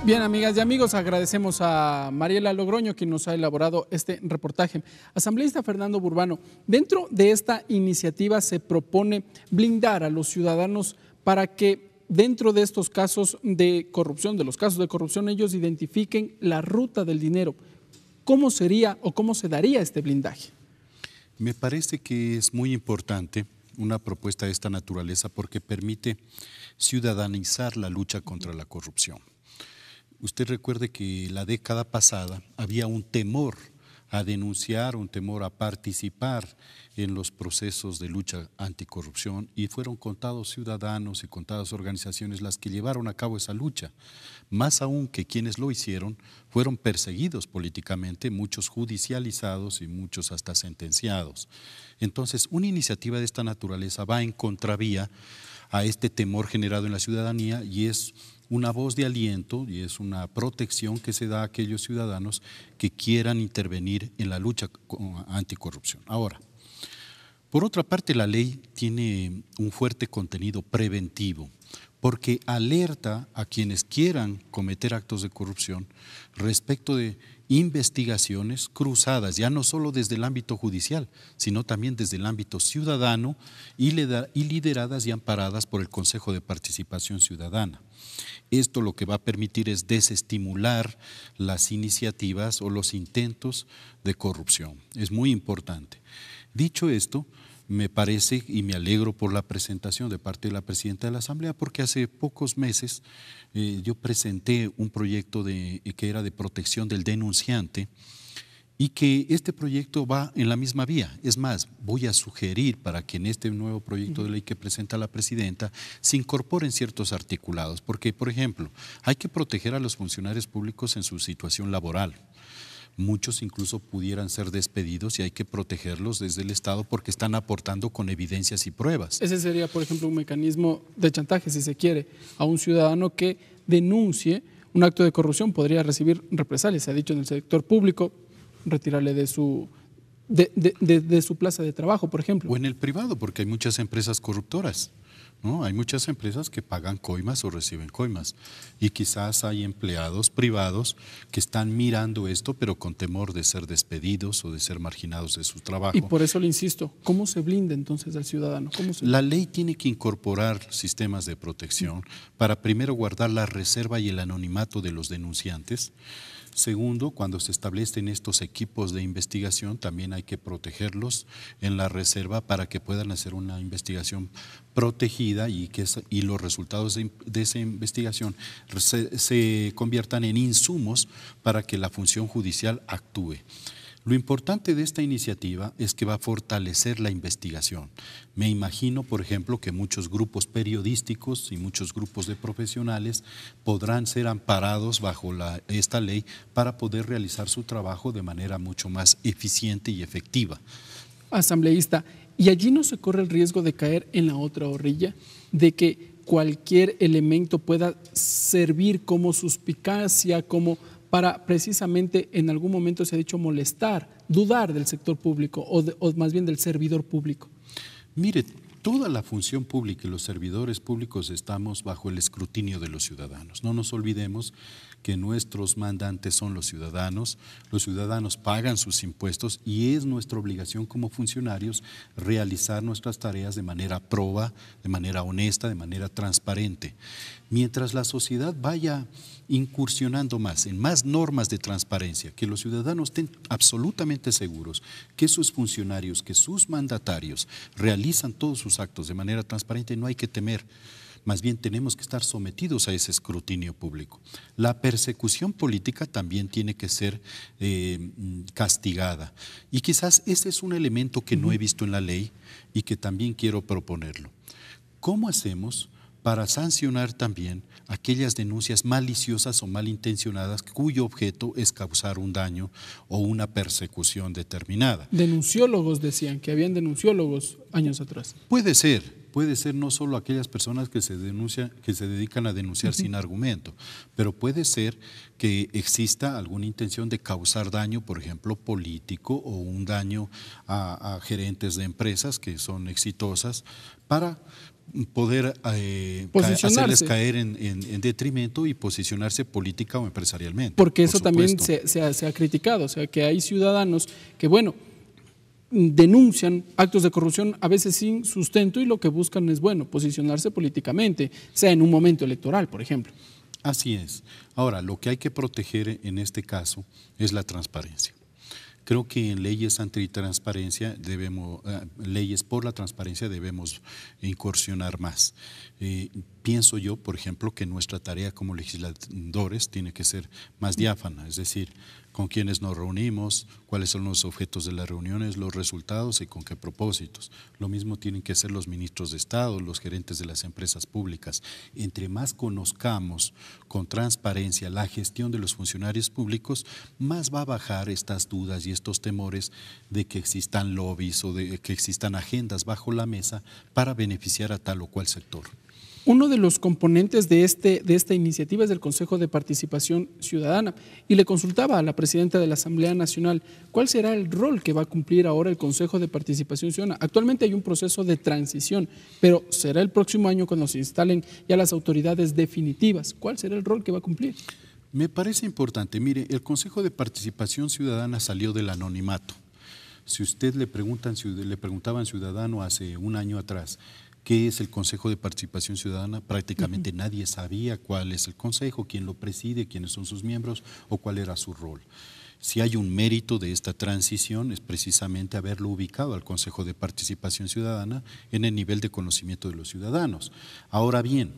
Bien, amigas y amigos, agradecemos a Mariela Logroño, quien nos ha elaborado este reportaje. Asambleísta Fernando Burbano, dentro de esta iniciativa se propone blindar a los ciudadanos para que dentro de estos casos de corrupción, de los casos de corrupción, ellos identifiquen la ruta del dinero. ¿Cómo sería o cómo se daría este blindaje? Me parece que es muy importante una propuesta de esta naturaleza porque permite ciudadanizar la lucha contra la corrupción. Usted recuerde que la década pasada había un temor a denunciar, un temor a participar en los procesos de lucha anticorrupción y fueron contados ciudadanos y contadas organizaciones las que llevaron a cabo esa lucha. Más aún que quienes lo hicieron fueron perseguidos políticamente, muchos judicializados y muchos hasta sentenciados. Entonces, una iniciativa de esta naturaleza va en contravía a este temor generado en la ciudadanía y es una voz de aliento y es una protección que se da a aquellos ciudadanos que quieran intervenir en la lucha anticorrupción. Ahora, por otra parte, la ley tiene un fuerte contenido preventivo porque alerta a quienes quieran cometer actos de corrupción respecto de investigaciones cruzadas, ya no solo desde el ámbito judicial, sino también desde el ámbito ciudadano y lideradas y amparadas por el Consejo de Participación Ciudadana. Esto lo que va a permitir es desestimular las iniciativas o los intentos de corrupción. Es muy importante. Dicho esto, me parece y me alegro por la presentación de parte de la presidenta de la Asamblea, porque hace pocos meses eh, yo presenté un proyecto de, eh, que era de protección del denunciante y que este proyecto va en la misma vía. Es más, voy a sugerir para que en este nuevo proyecto de ley que presenta la presidenta se incorporen ciertos articulados, porque, por ejemplo, hay que proteger a los funcionarios públicos en su situación laboral Muchos incluso pudieran ser despedidos y hay que protegerlos desde el Estado porque están aportando con evidencias y pruebas. Ese sería, por ejemplo, un mecanismo de chantaje, si se quiere, a un ciudadano que denuncie un acto de corrupción podría recibir represalias, se ha dicho en el sector público, retirarle de su de, su plaza de trabajo, por ejemplo. O en el privado, porque hay muchas empresas corruptoras. Hay muchas empresas que pagan coimas o reciben coimas y quizás hay empleados privados que están mirando esto pero con temor de ser despedidos o de ser marginados de su trabajo. Y por eso le insisto, ¿cómo se blinda entonces al ciudadano? La ley tiene que incorporar sistemas de protección para primero guardar la reserva y el anonimato de los denunciantes Segundo, cuando se establecen estos equipos de investigación, también hay que protegerlos en la reserva para que puedan hacer una investigación protegida y que y los resultados de, esa investigación se conviertan en insumos para que la función judicial actúe. Lo importante de esta iniciativa es que va a fortalecer la investigación. Me imagino, por ejemplo, que muchos grupos periodísticos y muchos grupos de profesionales podrán ser amparados bajo esta ley para poder realizar su trabajo de manera mucho más eficiente y efectiva. Asambleísta, y allí no se corre el riesgo de caer en la otra orilla, de que cualquier elemento pueda servir como suspicacia, como para precisamente en algún momento se ha dicho molestar, dudar del sector público o, más bien del servidor público? Mire, toda la función pública y los servidores públicos estamos bajo el escrutinio de los ciudadanos. No nos olvidemos que nuestros mandantes son los ciudadanos, los ciudadanos pagan sus impuestos y es nuestra obligación como funcionarios realizar nuestras tareas de manera proba, de manera honesta, de manera transparente. Mientras la sociedad vaya incursionando más en más normas de transparencia, que los ciudadanos estén absolutamente seguros que sus funcionarios, que sus mandatarios realizan todos sus actos de manera transparente, no hay que temer más bien tenemos que estar sometidos a ese escrutinio público. La persecución política también tiene que ser eh, mm, castigada. Y quizás ese es un elemento que no he visto en la ley y que también quiero proponerlo. ¿Cómo hacemos para sancionar también aquellas denuncias maliciosas o malintencionadas cuyo objeto es causar un daño o una persecución determinada. Denunciólogos decían que habían denunciólogos años atrás. Puede ser, puede ser no solo aquellas personas que se, denuncian, que se dedican a denunciar sin argumento, pero puede ser que exista alguna intención de causar daño, por ejemplo, político o un daño a, gerentes de empresas que son exitosas para poder eh, hacerles caer en, detrimento y posicionarse política o empresarialmente. Porque eso también se, ha, se ha criticado, o sea, que hay ciudadanos que, bueno, denuncian actos de corrupción a veces sin sustento y lo que buscan es, bueno, posicionarse políticamente, sea en un momento electoral, por ejemplo. Así es. Ahora, lo que hay que proteger en este caso es la transparencia. Creo que en leyes antitransparencia debemos, eh, leyes por la transparencia debemos incursionar más. Eh, pienso yo, por ejemplo, que nuestra tarea como legisladores tiene que ser más diáfana, es decir, con quienes nos reunimos, cuáles son los objetos de las reuniones, los resultados y con qué propósitos. Lo mismo tienen que hacer los ministros de Estado, los gerentes de las empresas públicas. Entre más conozcamos con transparencia la gestión de los funcionarios públicos, más va a bajar estas dudas y estos temores de que existan lobbies o de que existan agendas bajo la mesa para beneficiar a tal o cual sector. Uno de los componentes de, este, de esta iniciativa es el Consejo de Participación Ciudadana y le consultaba a la presidenta de la Asamblea Nacional cuál será el rol que va a cumplir ahora el Consejo de Participación Ciudadana. Actualmente hay un proceso de transición, pero será el próximo año cuando se instalen ya las autoridades definitivas. ¿Cuál será el rol que va a cumplir? Me parece importante. Mire, el Consejo de Participación Ciudadana salió del anonimato. Si usted le, preguntan, si le preguntaban ciudadano hace un año atrás, ¿Qué es el Consejo de Participación Ciudadana? Prácticamente nadie sabía cuál es el Consejo, quién lo preside, quiénes son sus miembros o cuál era su rol. Si hay un mérito de esta transición es precisamente haberlo ubicado al Consejo de Participación Ciudadana en el nivel de conocimiento de los ciudadanos. Ahora bien,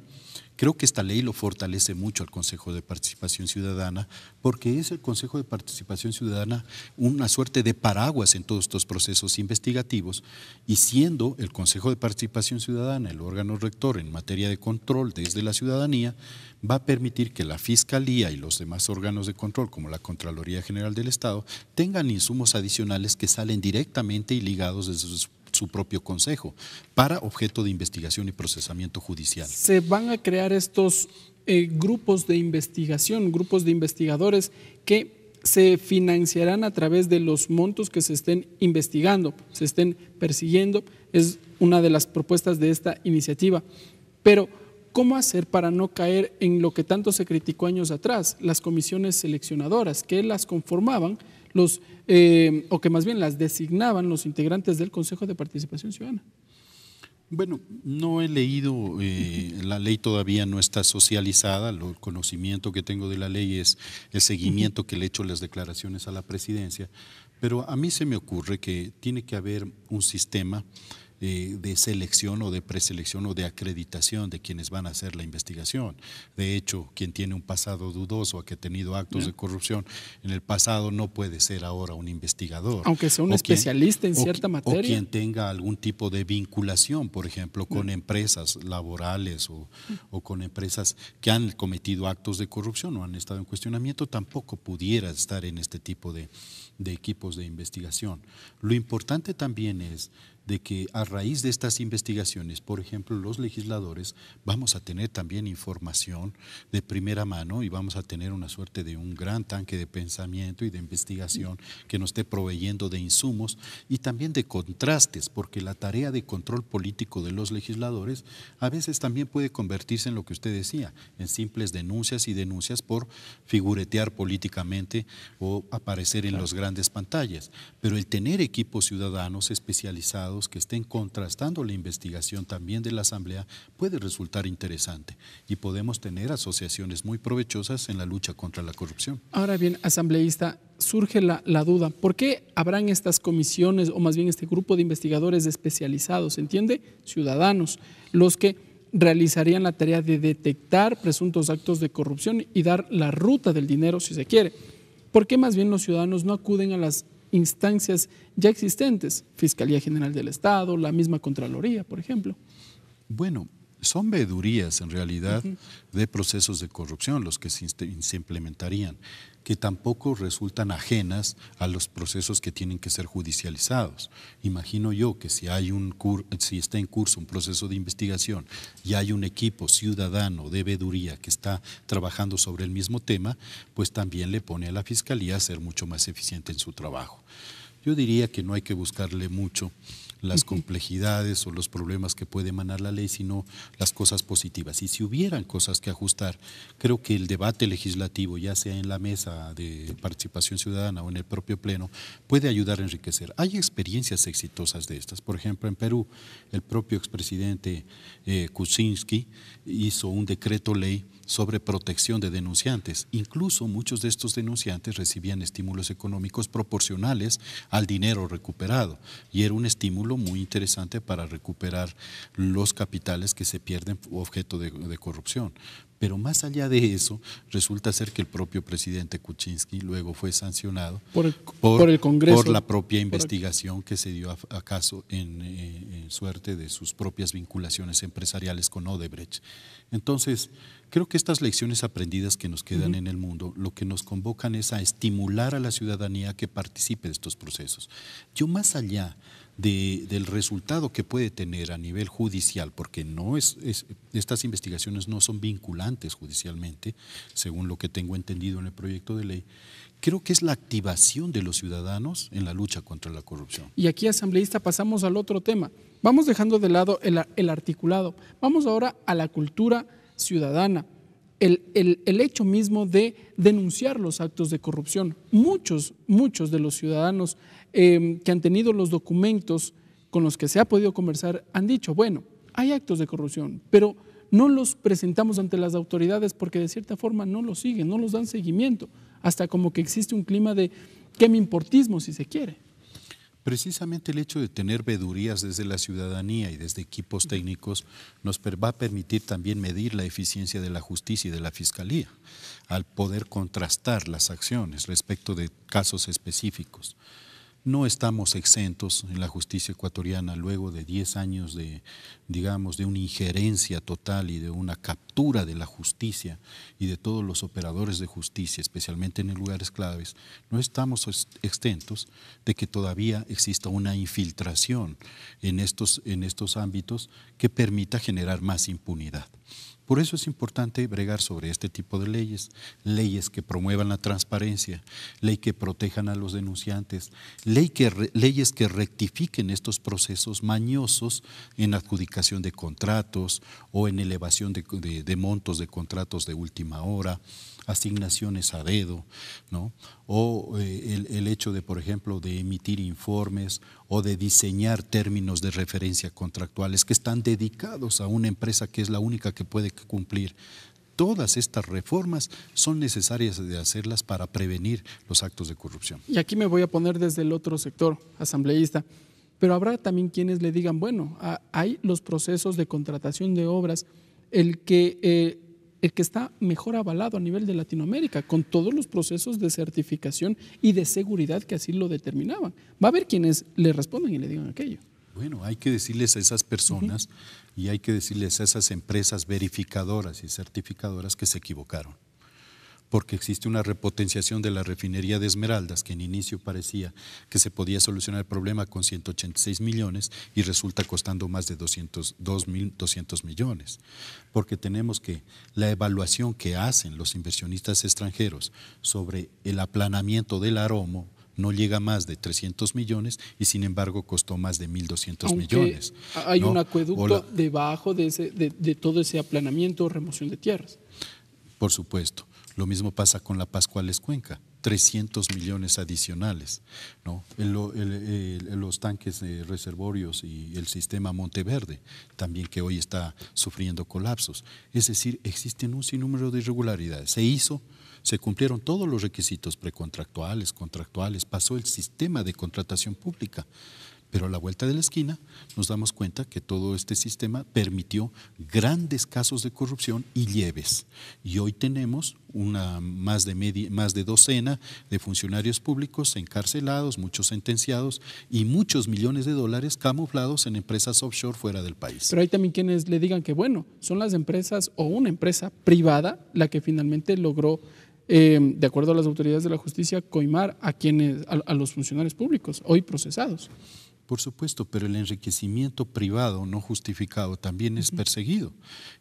Creo que esta ley lo fortalece mucho al Consejo de Participación Ciudadana, porque es el Consejo de Participación Ciudadana una suerte de paraguas en todos estos procesos investigativos, y siendo el Consejo de Participación Ciudadana el órgano rector en materia de control desde la ciudadanía, va a permitir que la Fiscalía y los demás órganos de control, como la Contraloría General del Estado, tengan insumos adicionales que salen directamente y ligados desde sus su propio consejo para objeto de investigación y procesamiento judicial. Se van a crear estos eh, grupos de investigación, grupos de investigadores que se financiarán a través de los montos que se estén investigando, se estén persiguiendo. Es una de las propuestas de esta iniciativa. Pero, ¿cómo hacer para no caer en lo que tanto se criticó años atrás, las comisiones seleccionadoras que las conformaban? los, eh, o que más bien las designaban los integrantes del Consejo de Participación Ciudadana. Bueno, no he leído, eh, la ley todavía no está socializada, el conocimiento que tengo de la ley es el seguimiento que le he hecho las declaraciones a la presidencia, pero a mí se me ocurre que tiene que haber un sistema de, selección o de preselección o de acreditación de quienes van a hacer la investigación. De hecho, quien tiene un pasado dudoso o que ha tenido actos de corrupción en el pasado no puede ser ahora un investigador. Aunque sea un especialista en cierta materia. O quien tenga algún tipo de vinculación, por ejemplo, con empresas laborales mm. o, con empresas que han cometido actos de corrupción o han estado en cuestionamiento, tampoco pudiera estar en este tipo de, de equipos de investigación. Lo importante también es de que a raíz de estas investigaciones, por ejemplo, los legisladores vamos a tener también información de primera mano y vamos a tener una suerte de un gran tanque de pensamiento y de investigación que nos esté proveyendo de insumos y también de contrastes, porque la tarea de control político de los legisladores a veces también puede convertirse en lo que usted decía, en simples denuncias y denuncias por figuretear políticamente o aparecer en los grandes pantallas. Pero el tener equipos ciudadanos especializados, que estén contrastando la investigación también de la Asamblea puede resultar interesante y podemos tener asociaciones muy provechosas en la lucha contra la corrupción. Ahora bien, asambleísta, surge la, la duda, ¿por qué habrán estas comisiones o más bien este grupo de investigadores especializados, entiende? Ciudadanos, los que realizarían la tarea de detectar presuntos actos de corrupción y dar la ruta del dinero si se quiere. ¿Por qué más bien los ciudadanos no acuden a las instancias ya existentes, Fiscalía General del Estado, la misma Contraloría, por ejemplo. Bueno, son vedurías en realidad de procesos de corrupción los que se implementarían que tampoco resultan ajenas a los procesos que tienen que ser judicializados. Imagino yo que si, está en curso un proceso de investigación y hay un equipo ciudadano de veeduría que está trabajando sobre el mismo tema, pues también le pone a la Fiscalía a ser mucho más eficiente en su trabajo. Yo diría que no hay que buscarle mucho las complejidades o los problemas que puede emanar la ley, sino las cosas positivas. Y si hubieran cosas que ajustar, creo que el debate legislativo, ya sea en la mesa de participación ciudadana o en el propio pleno, puede ayudar a enriquecer. Hay experiencias exitosas de estas. Por ejemplo, en Perú, el propio expresidente eh, Kuczynski hizo un decreto ley sobre protección de denunciantes. Incluso muchos de estos denunciantes recibían estímulos económicos proporcionales al dinero recuperado y era un estímulo muy interesante para recuperar los capitales que se pierden objeto de, corrupción. Pero más allá de eso, resulta ser que el propio presidente Kuczynski luego fue sancionado por, el, Congreso, por la propia investigación que se dio a, caso en, eh, en, suerte de sus propias vinculaciones empresariales con Odebrecht. Entonces, Creo que estas lecciones aprendidas que nos quedan en el mundo lo que nos convocan es a estimular a la ciudadanía que participe de estos procesos. Yo más allá del resultado que puede tener a nivel judicial, porque no es, estas investigaciones no son vinculantes judicialmente, según lo que tengo entendido en el proyecto de ley, creo que es la activación de los ciudadanos en la lucha contra la corrupción. Y aquí, asambleísta, pasamos al otro tema. Vamos dejando de lado el articulado. Vamos ahora a la cultura ciudadana, el, hecho mismo de denunciar los actos de corrupción. Muchos, muchos de los ciudadanos em, que han tenido los documentos con los que se ha podido conversar han dicho, bueno, hay actos de corrupción, pero no los presentamos ante las autoridades porque de cierta forma no los siguen, no los dan seguimiento, hasta como que existe un clima de me importismo si se quiere. Precisamente el hecho de tener vedurías desde la ciudadanía y desde equipos técnicos nos va a permitir también medir la eficiencia de la justicia y de la fiscalía, al poder contrastar las acciones respecto de casos específicos no estamos exentos en la justicia ecuatoriana luego de 10 años de, digamos, de una injerencia total y de una captura de la justicia y de todos los operadores de justicia, especialmente en lugares claves, no estamos exentos de que todavía exista una infiltración en estos, en estos ámbitos que permita generar más impunidad. Por eso es importante bregar sobre este tipo de leyes, leyes que promuevan la transparencia, ley que protejan a los denunciantes, ley que leyes que rectifiquen estos procesos mañosos en adjudicación de contratos o en elevación de, de montos de contratos de última hora, asignaciones a dedo, ¿no? o eh, el, hecho de, por ejemplo, de emitir informes o de diseñar términos de referencia contractuales que están dedicados a una empresa que es la única que puede cumplir. Todas estas reformas son necesarias de hacerlas para prevenir los actos de corrupción. Y aquí me voy a poner desde el otro sector asambleísta, pero habrá también quienes le digan, bueno, hay los procesos de contratación de obras, el que eh, el que está mejor avalado a nivel de Latinoamérica, con todos los procesos de certificación y de seguridad que así lo determinaban. Va a haber quienes le respondan y le digan aquello. Bueno, hay que decirles a esas personas y hay que decirles a esas empresas verificadoras y certificadoras que se equivocaron porque existe una repotenciación de la refinería de Esmeraldas, que en inicio parecía que se podía solucionar el problema con 186 millones y resulta costando más de 200, millones, porque tenemos que la evaluación que hacen los inversionistas extranjeros sobre el aplanamiento del aromo, no llega a más de 300 millones y sin embargo costó más de 1.200 millones. Hay un acueducto debajo de, de, todo ese aplanamiento o remoción de tierras. Por supuesto. Lo mismo pasa con la Pascuales Cuenca, 300 millones adicionales. ¿no? los tanques de reservorios y el sistema Monteverde, también que hoy está sufriendo colapsos. Es decir, existen un sinnúmero de irregularidades. Se hizo, se cumplieron todos los requisitos precontractuales, contractuales, pasó el sistema de contratación pública, pero a la vuelta de la esquina nos damos cuenta que todo este sistema permitió grandes casos de corrupción y lleves. Y hoy tenemos una más de, más de docena de funcionarios públicos encarcelados, muchos sentenciados y muchos millones de dólares camuflados en empresas offshore fuera del país. Pero hay también quienes le digan que, bueno, son las empresas o una empresa privada la que finalmente logró eh, de acuerdo a las autoridades de la justicia, coimar a quienes, a los funcionarios públicos hoy procesados. Por supuesto, pero el enriquecimiento privado no justificado también es perseguido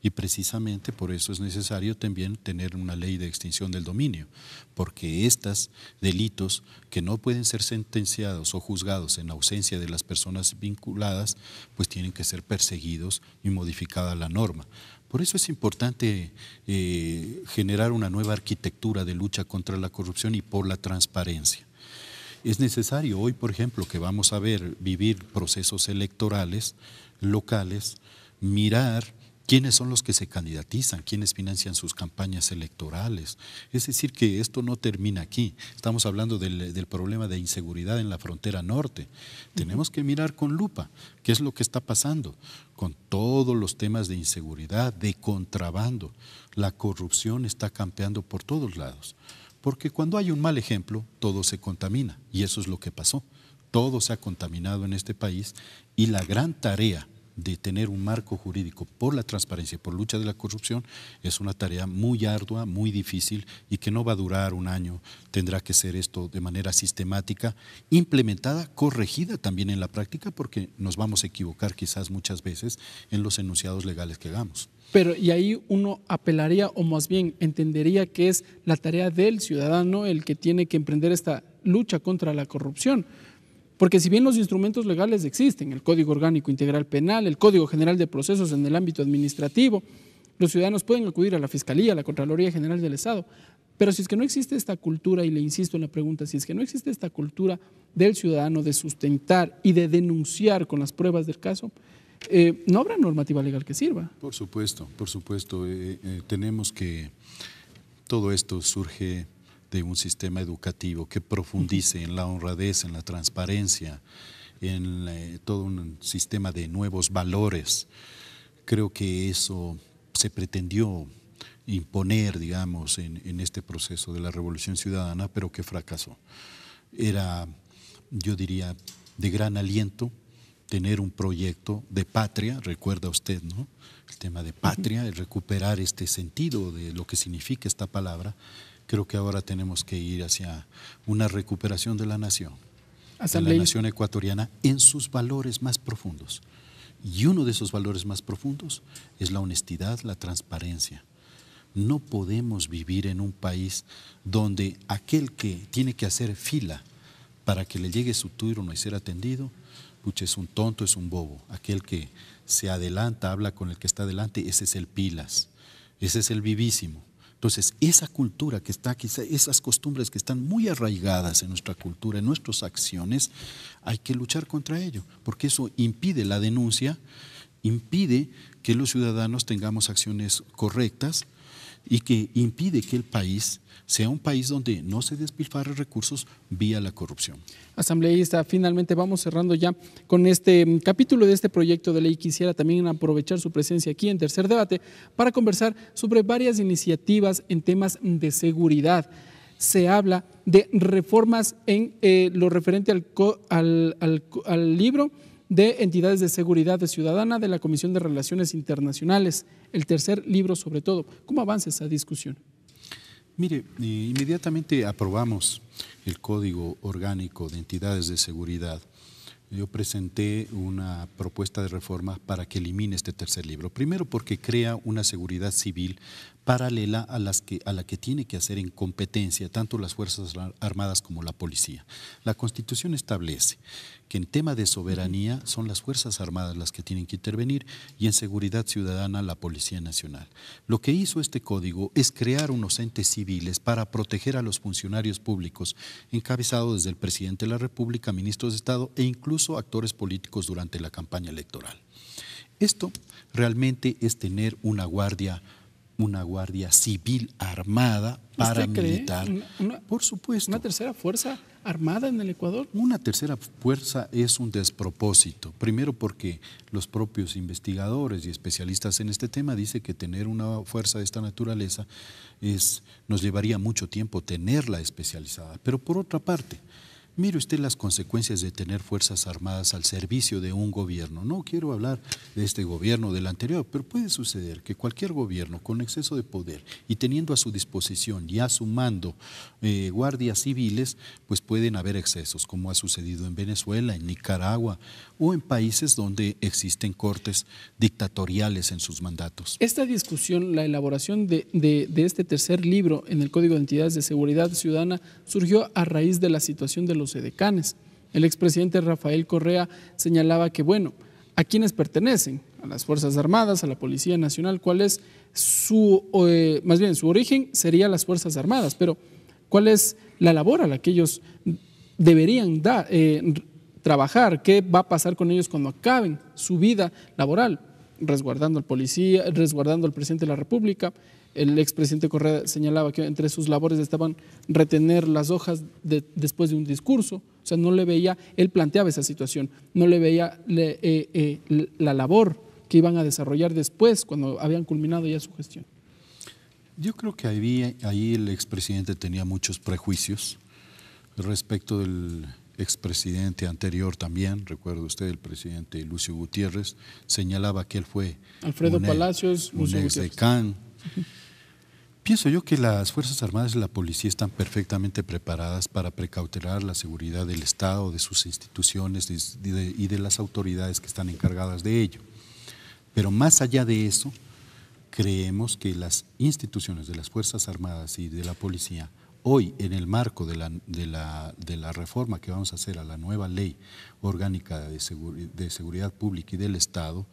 y precisamente por eso es necesario también tener una ley de extinción del dominio, porque estos delitos que no pueden ser sentenciados o juzgados en ausencia de las personas vinculadas, pues tienen que ser perseguidos y modificada la norma. Por eso es importante eh, generar una nueva arquitectura de lucha contra la corrupción y por la transparencia. Es necesario hoy, por ejemplo, que vamos a ver, vivir procesos electorales locales, mirar quiénes son los que se candidatizan, quiénes financian sus campañas electorales. Es decir, que esto no termina aquí. Estamos hablando del, problema de inseguridad en la frontera norte. Tenemos que mirar con lupa qué es lo que está pasando con todos los temas de inseguridad, de contrabando. La corrupción está campeando por todos lados. Porque cuando hay un mal ejemplo, todo se contamina. Y eso es lo que pasó. Todo se ha contaminado en este país y la gran tarea de tener un marco jurídico por la transparencia y por lucha de la corrupción es una tarea muy ardua, muy difícil y que no va a durar un año. Tendrá que ser esto de manera sistemática, implementada, corregida también en la práctica, porque nos vamos a equivocar quizás muchas veces en los enunciados legales que hagamos. Pero y ahí uno apelaría o más bien entendería que es la tarea del ciudadano el que tiene que emprender esta lucha contra la corrupción porque si bien los instrumentos legales existen, el Código Orgánico Integral Penal, el Código General de Procesos en el ámbito administrativo, los ciudadanos pueden acudir a la Fiscalía, a la Contraloría General del Estado, pero si es que no existe esta cultura, y le insisto en la pregunta, si es que no existe esta cultura del ciudadano de sustentar y de denunciar con las pruebas del caso, eh, no habrá normativa legal que sirva. Por supuesto, por supuesto. Eh, eh, tenemos que todo esto surge de un sistema educativo que profundice en la honradez, en la transparencia, en eh, todo un sistema de nuevos valores. Creo que eso se pretendió imponer, digamos, en, este proceso de la Revolución Ciudadana, pero que fracasó. Era, yo diría, de gran aliento tener un proyecto de patria, recuerda usted, ¿no? El tema de patria, el recuperar este sentido de lo que significa esta palabra, creo que ahora tenemos que ir hacia una recuperación de la nación, de la nación ecuatoriana en sus valores más profundos. Y uno de esos valores más profundos es la honestidad, la transparencia. No podemos vivir en un país donde aquel que tiene que hacer fila para que le llegue su turno y ser atendido, es un tonto, es un bobo. Aquel que se adelanta, habla con el que está adelante, ese es el pilas, ese es el vivísimo. Entonces, esa cultura que está aquí, esas costumbres que están muy arraigadas en nuestra cultura, en nuestras acciones, hay que luchar contra ello, porque eso impide la denuncia, impide que los ciudadanos tengamos acciones correctas y que impide que el país sea un país donde no se despilfarre recursos vía la corrupción. Asambleísta, finalmente vamos cerrando ya con este mm, capítulo de este proyecto de ley. Quisiera también aprovechar su presencia aquí en Tercer Debate para conversar sobre varias iniciativas en temas de seguridad se habla de reformas en eh, lo referente al, al, libro de entidades de seguridad de ciudadana de la Comisión de Relaciones Internacionales, el tercer libro sobre todo. ¿Cómo avanza esa discusión? Mire, eh, inmediatamente aprobamos el Código Orgánico de Entidades de Seguridad. Yo presenté una propuesta de reforma para que elimine este tercer libro. Primero porque crea una seguridad civil paralela a, las a la que tiene que hacer en competencia tanto las Fuerzas Armadas como la Policía. La Constitución establece que en tema de soberanía son las Fuerzas Armadas las que tienen que intervenir y en seguridad ciudadana la Policía Nacional. Lo que hizo este código es crear unos entes civiles para proteger a los funcionarios públicos, encabezados desde el presidente de la República, ministros de Estado e incluso actores políticos durante la campaña electoral. Esto realmente es tener una guardia una guardia civil armada para militar. Por supuesto. ¿Una tercera fuerza armada en el Ecuador? Una tercera fuerza es un despropósito. Primero porque los propios investigadores y especialistas en este tema dicen que tener una fuerza de esta naturaleza es, nos llevaría mucho tiempo tenerla especializada. Pero por otra parte, Mire usted las consecuencias de tener Fuerzas Armadas al servicio de un gobierno. No quiero hablar de este gobierno, del anterior, pero puede suceder que cualquier gobierno con exceso de poder y teniendo a su disposición y a su mando eh, guardias civiles, pues pueden haber excesos, como ha sucedido en Venezuela, en Nicaragua o en países donde existen cortes dictatoriales en sus mandatos. Esta discusión, la elaboración de, de este tercer libro en el Código de Entidades de Seguridad Ciudadana surgió a raíz de la situación de los edecanes. El expresidente Rafael Correa señalaba que, bueno, a quienes pertenecen, a las Fuerzas Armadas, a la Policía Nacional, cuál es su, eh, más bien su origen sería las Fuerzas Armadas, pero cuál es la labor a la que ellos deberían eh, trabajar, qué va a pasar con ellos cuando acaben su vida laboral, resguardando al policía, resguardando al presidente de la República, el expresidente Correa señalaba que entre sus labores estaban retener las hojas después de un discurso, o sea, no le veía, él planteaba esa situación, no le veía eh, eh, la labor que iban a desarrollar después, cuando habían culminado ya su gestión. Yo creo que ahí, ahí el expresidente tenía muchos prejuicios respecto del expresidente anterior también, recuerdo usted, el presidente Lucio Gutiérrez, señalaba que él fue Alfredo Palacios, Pienso yo que las Fuerzas Armadas y la Policía están perfectamente preparadas para precautelar la seguridad del Estado, de sus instituciones y de las autoridades que están encargadas de ello. Pero más allá de eso, creemos que las instituciones de las Fuerzas Armadas y de la Policía, hoy en el marco de la, de la, de la reforma que vamos a hacer a la nueva ley orgánica de, de seguridad pública y del Estado,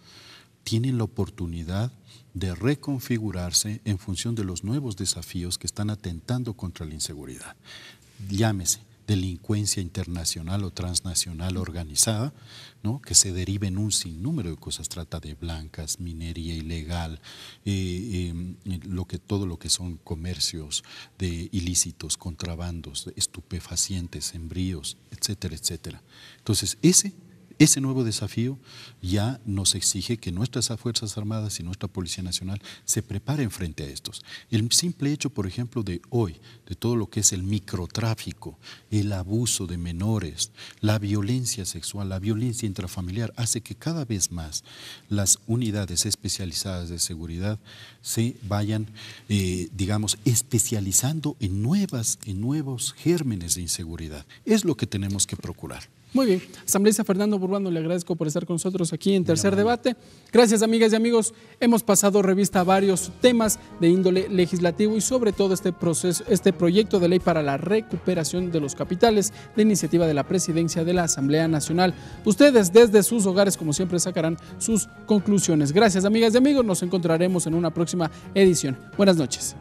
tienen la oportunidad de reconfigurarse en función de los nuevos desafíos que están atentando contra la inseguridad. Llámese delincuencia internacional o transnacional organizada, ¿no? que se derive en un sinnúmero de cosas, trata de blancas, minería ilegal, eh, eh, lo que, todo lo que son comercios de ilícitos, contrabandos, estupefacientes, embríos, etcétera, etcétera. Entonces, ese ese nuevo desafío ya nos exige que nuestras Fuerzas Armadas y nuestra Policía Nacional se preparen frente a estos. El simple hecho, por ejemplo, de hoy, de todo lo que es el microtráfico, el abuso de menores, la violencia sexual, la violencia intrafamiliar, hace que cada vez más las unidades especializadas de seguridad se vayan, eh, digamos, especializando en, nuevas, en nuevos gérmenes de inseguridad. Es lo que tenemos que procurar. Muy bien. Asambleísta Fernando Burbano, le agradezco por estar con nosotros aquí en Tercer Debate. Gracias, amigas y amigos. Hemos pasado revista a varios temas de índole legislativo y sobre todo este proceso, este proyecto de ley para la recuperación de los capitales de iniciativa de la Presidencia de la Asamblea Nacional. Ustedes desde sus hogares, como siempre, sacarán sus conclusiones. Gracias, amigas y amigos. Nos encontraremos en una próxima edición. Buenas noches.